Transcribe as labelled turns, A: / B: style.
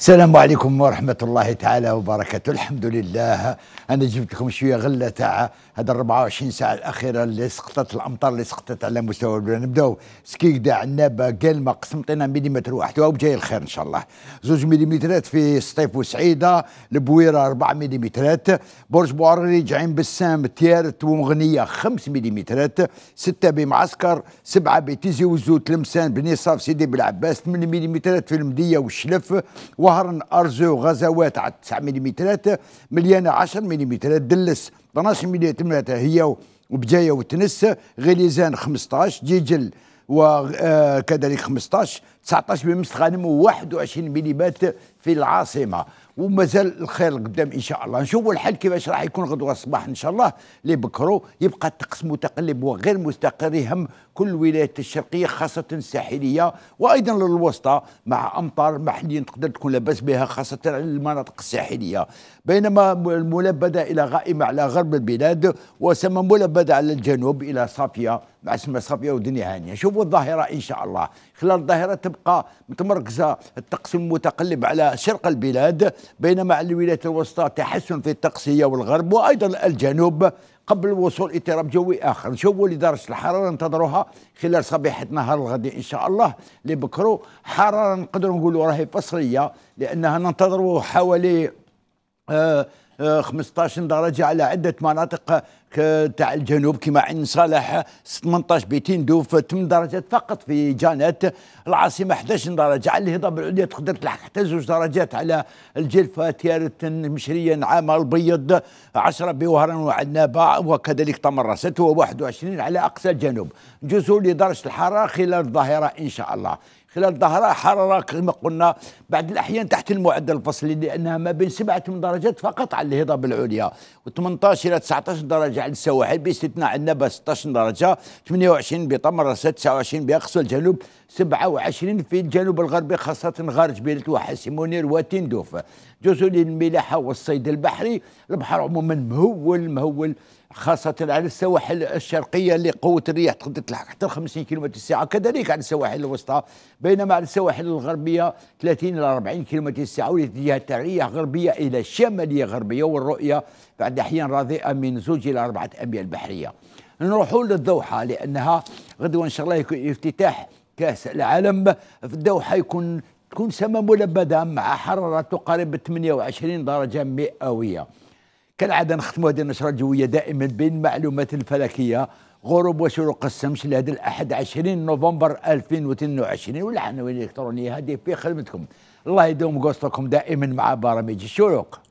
A: السلام عليكم ورحمة الله تعالى وبركاته الحمد لله أنا جبت لكم شوية غلة تاع هذا 24 ساعة الأخيرة اللي سقطت الأمطار اللي سقطت على مستوى البلاد نبداو سكيكدا عنابة ما قسنطينة مليمتر واحد وجاي الخير إن شاء الله زوج مليمترات في سطيف وسعيدة البويرة 4 مليمترات برج بوعريج عين بسام تيارت ومغنية 5 مليمترات 6 بمعسكر 7 بتيزي وزو تلمسان بني صاف سيدي بالعباس 8 مليمترات في المدية والشلف وهرن ارزو وغزوات على 9 ملم مليانة 10 ملم دلس 12 ملم هي وبجاية وتنس غليزان 15 جيجل وكذلك آه، 15 19 بمست و21 مليمات في العاصمه ومازال الخير قدام ان شاء الله نشوفوا الحل كيفاش راح يكون غدوه الصباح ان شاء الله اللي بكرو يبقى الطقس متقلب وغير مستقر يهم كل الولايات الشرقيه خاصه الساحليه وايضا للوسطى مع امطار محليه تقدر تكون لاباس بها خاصه على المناطق الساحليه بينما الملبده الى غائمه على غرب البلاد وسما ملبده على الجنوب الى صافيه مع سما صافيه ودنيا هانيه شوفوا الظاهره ان شاء الله خلال الظاهره تبقى متمركزه الطقس المتقلب على شرق البلاد بينما على الولايات الوسطى تحسن في التقسية والغرب وايضا الجنوب قبل وصول اضطراب جوي اخر نشوفوا لدرجه الحراره ننتظروها خلال صبيحه نهار الغد ان شاء الله لبكرو حراره نقدروا نقولوا راهي فصليه لانها ننتظروا حوالي آه 15 آه، درجة على عدة مناطق تاع الجنوب كما عين صالح 18 بيتين دوف 8 درجات فقط في جانات العاصمه 11 درجه على الهضاب العليا تقدر تلحق حتى زوج درجات على الجلفه تيارت مشرية نعامة البيض 10 بوهران وعنابه وكذلك طمرست و 21 على اقصى الجنوب جزو لدرجه الحراره خلال الظهيره ان شاء الله خلال الظهر حرارة كما قلنا بعد الأحيان تحت المعدل الفصلي لأنها ما بين سبعة من درجات فقط على الهضاب العليا و18 إلى 19 درجة على السواحل باستثناء عندنا ب 16 درجه 28 بطمرسه 29 بأقصى الجنوب 27 في الجنوب الغربي خاصة غار جبيلة وحاسمونير وتندوف جزء الملاحة والصيد البحري البحر عموما مهول مهول خاصة على السواحل الشرقية اللي قوة الرياح تقدر تلحق حتى 50 كيلومتر الساعة كذلك على السواحل الوسطى بينما على السواحل الغربية 30 إلى 40 كيلومتر الساعة والتي الرياح غربية إلى شمالية غربية والرؤية بعد أحيان راضية من زوج إلى أربعة أندية البحرية نروحوا للدوحة لأنها غدوة إن شاء الله يكون افتتاح كأس العالم في الدوحة يكون تكون سماء ملبدة مع حرارة تقارب 28 درجة مئوية كالعادة نختموا هذه النشرة الجوية دائما بين معلومات الفلكية غروب وشروق الشمس لهذا الأحد 20 نوفمبر 2022 والعناوين الإلكترونية هذه في خدمتكم الله يدوم قصتكم دائما مع برامج الشروق